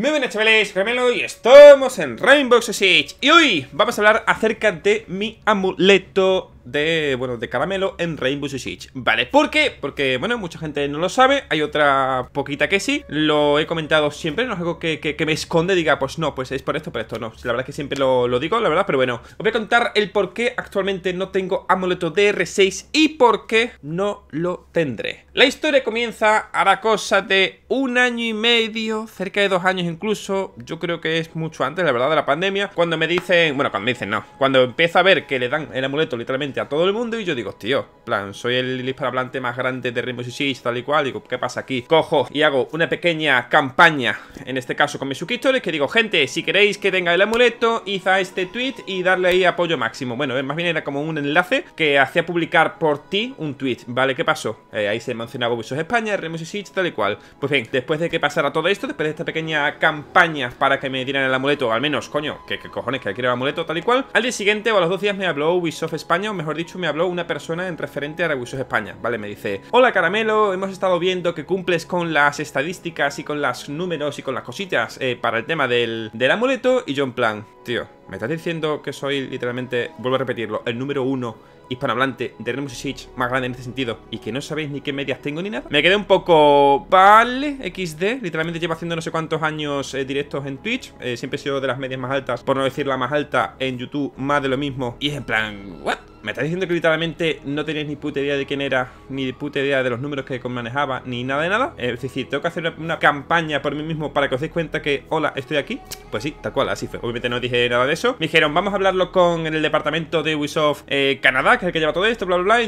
Muy buenas chavales, Carmelo y estamos en Rainbow Six Y hoy vamos a hablar acerca de mi amuleto de, bueno, de caramelo en Rainbow Six Vale, ¿por qué? Porque, bueno, mucha gente no lo sabe, hay otra poquita que sí, lo he comentado siempre, no es algo que, me esconde, diga, pues no, pues es por esto, por esto, no, la verdad es que siempre lo, lo digo, la verdad, pero bueno, os voy a contar el por qué actualmente no tengo amuleto r 6 y por qué no lo tendré. La historia comienza a la cosa de un año y medio, cerca de dos años incluso, yo creo que es mucho antes, la verdad, de la pandemia, cuando me dicen, bueno, cuando me dicen no, cuando empiezo a ver que le dan el amuleto literalmente a todo el mundo y yo digo, tío, plan, soy el disparablante más grande de Rainbow tal y cual, digo, ¿qué pasa aquí? Cojo y hago una pequeña campaña, en este caso con mis suscriptores, que digo, gente, si queréis que tenga el amuleto, id este tweet y darle ahí apoyo máximo. Bueno, eh, más bien era como un enlace que hacía publicar por ti un tweet, ¿vale? ¿Qué pasó? Eh, ahí se mencionaba Ubisoft España, Rainbow tal y cual. Pues bien, después de que pasara todo esto, después de esta pequeña campaña para que me dieran el amuleto, al menos, coño, que, cojones, que quiero el amuleto, tal y cual, al día siguiente o a los dos días me habló Ubisoft España, o mejor dicho, me habló una persona en referente a Rebusos España, ¿vale? Me dice, hola Caramelo, hemos estado viendo que cumples con las estadísticas y con los números y con las cositas eh, para el tema del, amuleto y yo en plan, tío, ¿me estás diciendo que soy literalmente, vuelvo a repetirlo, el número uno hispanohablante de Remus Sitch más grande en este sentido y que no sabéis ni qué medias tengo ni nada. Me quedé un poco... Vale, XD. Literalmente llevo haciendo no sé cuántos años eh, directos en Twitch. Eh, siempre he sido de las medias más altas, por no decir la más alta en YouTube, más de lo mismo. Y es en plan... ¿What? ¿Me estás diciendo que literalmente no tenéis ni puta idea de quién era, ni puta idea de los números que manejaba, ni nada de nada? Es decir, tengo que hacer una, campaña por mí mismo para que os deis cuenta que, hola, estoy aquí. Pues sí, tal cual, así fue. Obviamente no dije nada de eso. Me dijeron, vamos a hablarlo con el departamento de Ubisoft eh, Canadá, que es el que lleva todo esto, bla, bla, bla,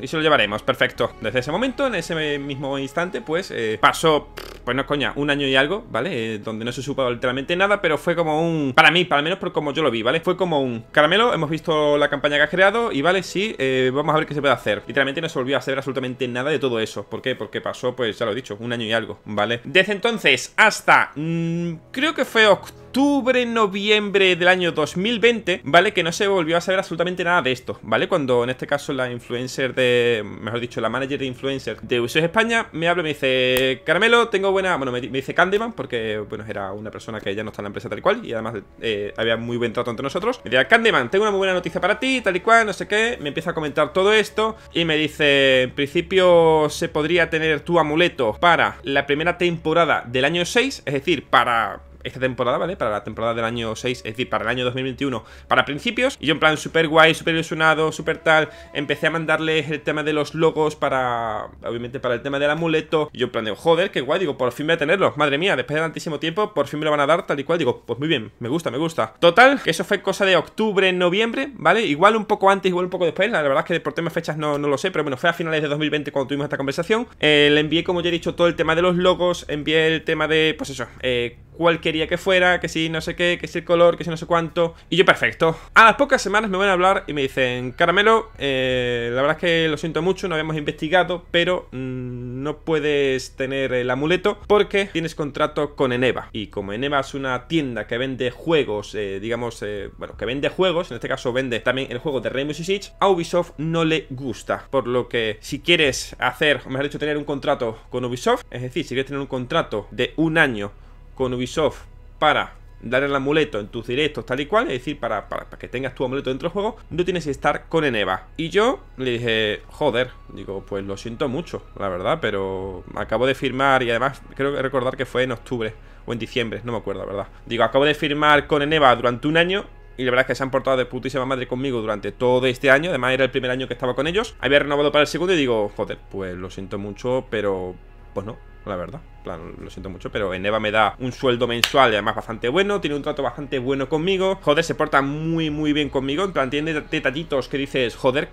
y, se lo llevaremos. Perfecto. Desde ese momento, en ese mismo instante, pues eh, pasó pues no coña, un año y algo, ¿vale? Eh, donde no se supo literalmente nada, pero fue como un... Para mí, para menos por como yo lo vi, ¿vale? Fue como un... Caramelo, hemos visto la campaña que ha creado y vale, sí, eh, vamos a ver qué se puede hacer. Literalmente no se volvió a hacer absolutamente nada de todo eso. ¿Por qué? Porque pasó, pues ya lo he dicho, un año y algo, ¿vale? Desde entonces hasta... Mm, creo que fue octubre octubre, noviembre del año 2020, ¿vale? Que no se volvió a saber absolutamente nada de esto, ¿vale? Cuando en este caso la influencer de, mejor dicho, la manager de influencer de Usos España me habla y me dice, Carmelo, tengo buena, bueno, me, dice Candyman, porque, bueno, era una persona que ya no está en la empresa tal y cual, y además eh, había muy buen trato entre nosotros. Me dice, Candeman, tengo una muy buena noticia para ti, tal y cual, no sé qué, me empieza a comentar todo esto, y me dice, en principio se podría tener tu amuleto para la primera temporada del año 6, es decir, para esta temporada, ¿vale? Para la temporada del año 6, es decir, para el año 2021, para principios. Y yo en plan súper guay, súper ilusionado, súper tal. Empecé a mandarles el tema de los logos para, obviamente, para el tema del amuleto. Y yo en plan digo, joder, qué guay, digo, por fin voy a tenerlo. Madre mía, después de tantísimo tiempo, por fin me lo van a dar tal y cual. Digo, pues muy bien, me gusta, me gusta. Total, eso fue cosa de octubre, noviembre, ¿vale? Igual un poco antes, igual un poco después. La verdad es que por temas fechas no, no lo sé, pero bueno, fue a finales de 2020 cuando tuvimos esta conversación. Eh, le envié, como ya he dicho, todo el tema de los logos. Envié el tema de, pues eso, eh, cual quería que fuera, que si no sé qué, que si el color, que si no sé cuánto. Y yo, perfecto. A las pocas semanas me van a hablar y me dicen, Caramelo, eh, la verdad es que lo siento mucho, no habíamos investigado, pero mm, no puedes tener el amuleto porque tienes contrato con Eneva. Y como Eneva es una tienda que vende juegos, eh, digamos, eh, bueno, que vende juegos, en este caso vende también el juego de Rainbow Six a Ubisoft no le gusta. Por lo que si quieres hacer, o mejor dicho, tener un contrato con Ubisoft, es decir, si quieres tener un contrato de un año con Ubisoft para dar el amuleto en tus directos tal y cual, es decir, para, que tengas tu amuleto dentro del juego, no tienes que estar con Eneva. Y yo le dije, joder, digo, pues lo siento mucho, la verdad, pero acabo de firmar y además creo que recordar que fue en octubre o en diciembre, no me acuerdo, verdad. Digo, acabo de firmar con Eneva durante un año y la verdad es que se han portado de putísima madre conmigo durante todo este año. Además, era el primer año que estaba con ellos. Había renovado para el segundo y digo, joder, pues lo siento mucho, pero pues no, la verdad. lo siento mucho, pero Eva me da un sueldo mensual y además bastante bueno, tiene un trato bastante bueno conmigo. Joder, se porta muy, muy bien conmigo. En plan, tiene detallitos que dices, joder,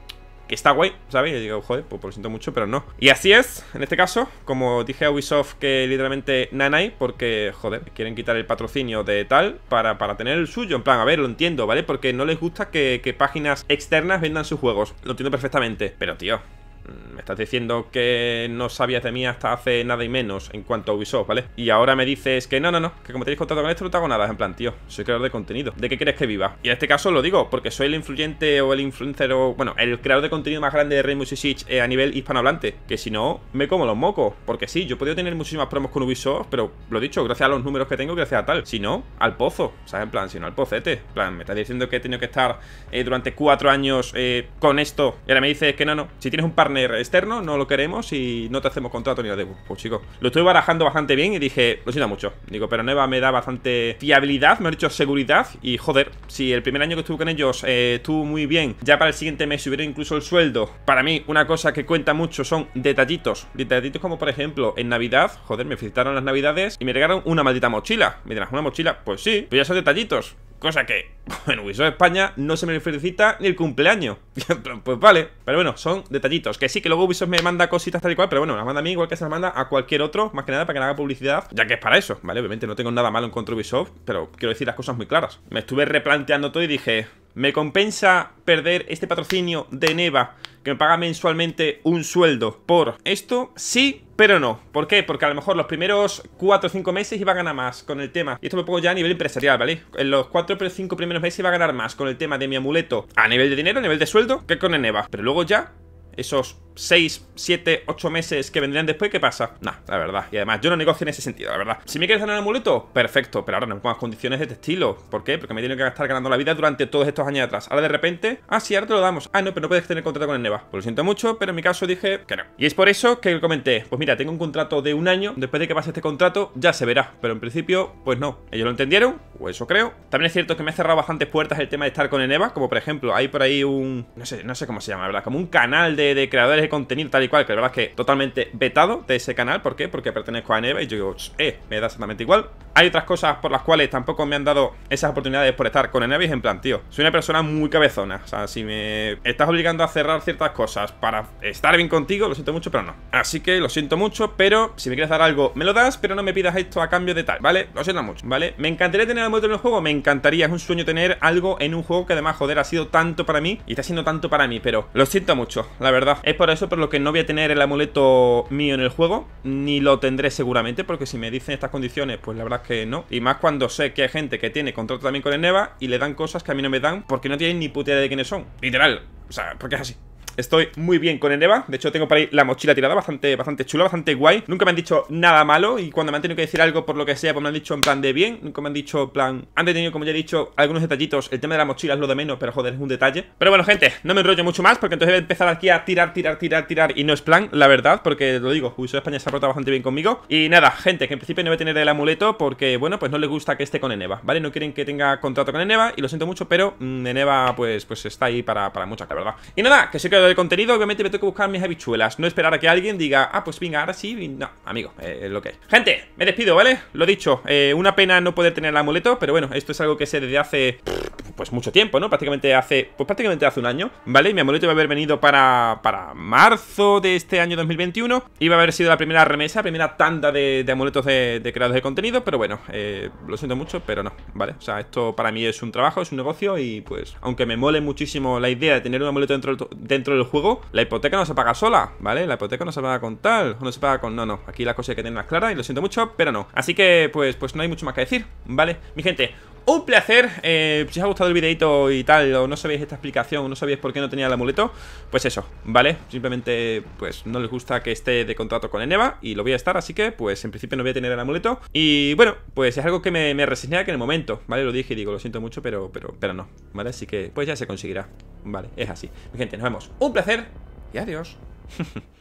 que está guay, ¿sabes? Y digo, joder, pues, pues lo siento mucho, pero no. Y así es, en este caso, como dije a Ubisoft que literalmente nanay, porque, joder, quieren quitar el patrocinio de tal para, para tener el suyo. En plan, a ver, lo entiendo, ¿vale? Porque no les gusta que, que páginas externas vendan sus juegos. Lo entiendo perfectamente. Pero, tío, Mm, me estás diciendo que no sabías de mí hasta hace nada y menos en cuanto a Ubisoft, ¿vale? Y ahora me dices que no, no, no, que como tenéis contado con esto no te hago nada. En plan, tío, soy creador de contenido. ¿De qué crees que viva? Y en este caso lo digo porque soy el influyente o el influencer o, bueno, el creador de contenido más grande de Rainbow Six Siege eh, a nivel hispanohablante. Que si no, me como los mocos. Porque sí, yo he podido tener muchísimas promos con Ubisoft, pero lo dicho, gracias a los números que tengo, gracias a tal. Si no, al pozo, ¿sabes? En plan, si no, al pocete. En plan, me estás diciendo que he tenido que estar eh, durante cuatro años eh, con esto. Y ahora me dices que no, no. Si tienes un partner externo, no lo queremos y no te hacemos contrato ni la de Pues chicos, lo estoy barajando bastante bien y dije, lo siento mucho. Digo, pero Neva me da bastante fiabilidad, me ha dicho seguridad y joder, si el primer año que estuve con ellos eh, estuvo muy bien, ya para el siguiente mes subieron incluso el sueldo. Para mí, una cosa que cuenta mucho son detallitos. Detallitos como por ejemplo, en Navidad, joder, me felicitaron las Navidades y me regalaron una maldita mochila. Me dirán ¿una mochila? Pues sí, pero ya son detallitos. Cosa que en Ubisoft España no se me felicita ni el cumpleaños. pues vale, pero bueno, son detallitos. Que sí, que luego Ubisoft me manda cositas tal y cual, pero bueno, las manda a mí igual que se las manda a cualquier otro, más que nada para que le haga publicidad, ya que es para eso, ¿vale? Obviamente no tengo nada malo en contra de Ubisoft, pero quiero decir las cosas muy claras. Me estuve replanteando todo y dije, ¿Me compensa perder este patrocinio de Neva que me paga mensualmente un sueldo por esto? Sí, pero no. ¿Por qué? Porque a lo mejor los primeros 4 o 5 meses iba a ganar más con el tema. Y esto me pongo ya a nivel empresarial, ¿vale? En los 4 o 5 primeros meses iba a ganar más con el tema de mi amuleto a nivel de dinero, a nivel de sueldo, que con Neva Pero luego ya, esos 6, 7, 8 meses que vendrían después, ¿qué pasa? Nah, la verdad. Y además, yo no negocio en ese sentido, la verdad. Si me quieres ganar un amuleto, perfecto, pero ahora no con las condiciones de este estilo. ¿Por qué? Porque me tienen que estar ganando la vida durante todos estos años atrás. Ahora de repente, ah, sí, ahora te lo damos. Ah, no, pero no puedes tener contrato con el Neva. Pues lo siento mucho, pero en mi caso dije que no. Y es por eso que comenté, pues mira, tengo un contrato de un año, después de que pase este contrato, ya se verá. Pero en principio, pues no. Ellos lo entendieron, o eso creo. También es cierto que me ha cerrado bastantes puertas el tema de estar con el Neva, como por ejemplo, hay por ahí un... no sé, no sé cómo se llama, ¿verdad? Como un canal de, de creadores contenido tal y cual, que la verdad es que totalmente vetado de ese canal. ¿Por qué? Porque pertenezco a Neva y yo digo, eh, me da exactamente igual. Hay otras cosas por las cuales tampoco me han dado esas oportunidades por estar con es en plan, tío, soy una persona muy cabezona. O sea, si me estás obligando a cerrar ciertas cosas para estar bien contigo, lo siento mucho, pero no. Así que lo siento mucho, pero si me quieres dar algo, me lo das, pero no me pidas esto a cambio de tal, ¿vale? Lo siento mucho, ¿vale? Me encantaría tener algo en el juego, me encantaría, es un sueño tener algo en un juego que además, joder, ha sido tanto para mí y está siendo tanto para mí, pero lo siento mucho, la verdad. Es por eso, pero lo que no voy a tener el amuleto mío en el juego, ni lo tendré seguramente, porque si me dicen estas condiciones, pues la verdad es que no. Y más cuando sé que hay gente que tiene contrato también con el Neva y le dan cosas que a mí no me dan porque no tienen ni puta idea de quiénes son. Literal. O sea, porque es así. Estoy muy bien con Eneva. De hecho, tengo por ahí la mochila tirada bastante, bastante chula, bastante guay. Nunca me han dicho nada malo. Y cuando me han tenido que decir algo por lo que sea, pues me han dicho en plan de bien. Nunca me han dicho plan. Han tenido, como ya he dicho, algunos detallitos. El tema de la mochila es lo de menos, pero joder, es un detalle. Pero bueno, gente, no me enrollo mucho más porque entonces voy a empezar aquí a tirar, tirar, tirar, tirar. Y no es plan, la verdad, porque lo digo, de España se ha roto bastante bien conmigo. Y nada, gente, que en principio no voy a tener el amuleto porque, bueno, pues no le gusta que esté con Eneva, ¿vale? No quieren que tenga contrato con Eneva y lo siento mucho, pero mm, Eneva, pues, pues está ahí para, para muchas, la verdad. Y nada, que se de contenido, obviamente me tengo que buscar mis habichuelas. No esperar a que alguien diga, ah, pues venga, ahora sí. No, amigo, eh, es lo que hay. Gente, me despido, ¿vale? Lo dicho, eh, una pena no poder tener el amuleto, pero bueno, esto es algo que sé desde hace, pues mucho tiempo, ¿no? Prácticamente hace, pues prácticamente hace un año, ¿vale? Mi amuleto iba a haber venido para, para marzo de este año 2021. Iba a haber sido la primera remesa, primera tanda de, amuletos de, creadores de contenido, pero bueno, eh, lo siento mucho, pero no, ¿vale? O sea, esto para mí es un trabajo, es un negocio y pues, aunque me mole muchísimo la idea de tener un amuleto dentro, dentro el juego, la hipoteca no se paga sola, ¿vale? La hipoteca no se paga con tal, no se paga con... No, no, aquí la cosa hay que más clara y lo siento mucho, pero no. Así que, pues, pues no hay mucho más que decir, ¿vale? Mi gente, un placer eh, Si os ha gustado el videito y tal O no sabéis esta explicación, o no sabéis por qué no tenía el amuleto Pues eso, ¿vale? Simplemente, pues no les gusta que esté de contrato con Eneva Y lo voy a estar, así que, pues en principio no voy a tener el amuleto Y bueno, pues es algo que me, me que en el momento, ¿vale? Lo dije y digo, lo siento mucho, pero, pero, pero no, ¿vale? Así que, pues ya se conseguirá Vale, es así Mi gente, nos vemos, un placer y adiós